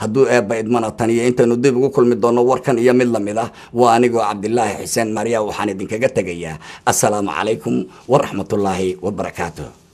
hadduu eebba idmana tan iyo intaynu dib ugu kulmi doono warkan iyo mid lamid ah waa anigoo cabdilaahi xuseen maarya waxaan idinkaga tegayaa assalaamu calaykum waraxmatullaahi wabarakaatuh